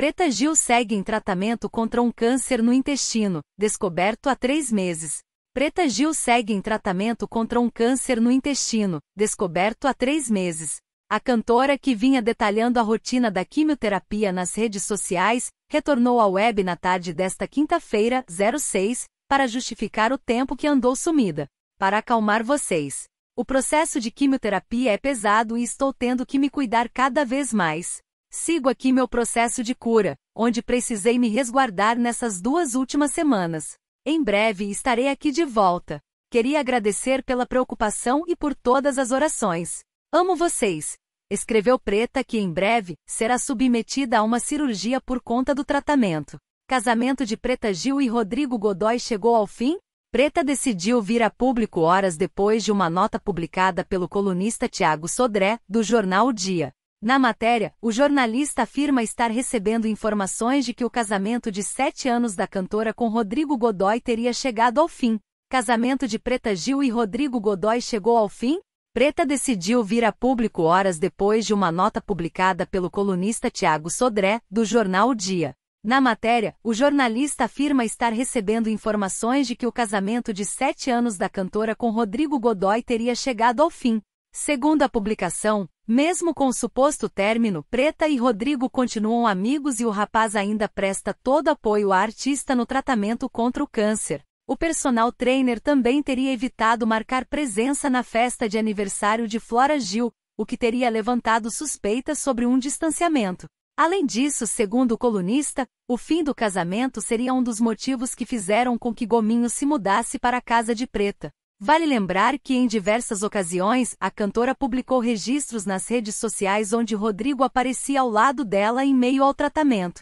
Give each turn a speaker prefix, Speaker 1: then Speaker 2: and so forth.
Speaker 1: Preta Gil segue em tratamento contra um câncer no intestino, descoberto há três meses. Preta Gil segue em tratamento contra um câncer no intestino, descoberto há três meses. A cantora que vinha detalhando a rotina da quimioterapia nas redes sociais, retornou à web na tarde desta quinta-feira, 06, para justificar o tempo que andou sumida. Para acalmar vocês. O processo de quimioterapia é pesado e estou tendo que me cuidar cada vez mais. Sigo aqui meu processo de cura, onde precisei me resguardar nessas duas últimas semanas. Em breve estarei aqui de volta. Queria agradecer pela preocupação e por todas as orações. Amo vocês. Escreveu Preta que em breve será submetida a uma cirurgia por conta do tratamento. Casamento de Preta Gil e Rodrigo Godoy chegou ao fim? Preta decidiu vir a público horas depois de uma nota publicada pelo colunista Tiago Sodré, do jornal Dia. Na matéria, o jornalista afirma estar recebendo informações de que o casamento de sete anos da cantora com Rodrigo Godoy teria chegado ao fim. Casamento de Preta Gil e Rodrigo Godoy chegou ao fim? Preta decidiu vir a público horas depois de uma nota publicada pelo colunista Tiago Sodré, do jornal o Dia. Na matéria, o jornalista afirma estar recebendo informações de que o casamento de sete anos da cantora com Rodrigo Godoy teria chegado ao fim. Segundo a publicação, mesmo com o suposto término, Preta e Rodrigo continuam amigos e o rapaz ainda presta todo apoio à artista no tratamento contra o câncer. O personal trainer também teria evitado marcar presença na festa de aniversário de Flora Gil, o que teria levantado suspeitas sobre um distanciamento. Além disso, segundo o colunista, o fim do casamento seria um dos motivos que fizeram com que Gominho se mudasse para a casa de Preta. Vale lembrar que em diversas ocasiões a cantora publicou registros nas redes sociais onde Rodrigo aparecia ao lado dela em meio ao tratamento.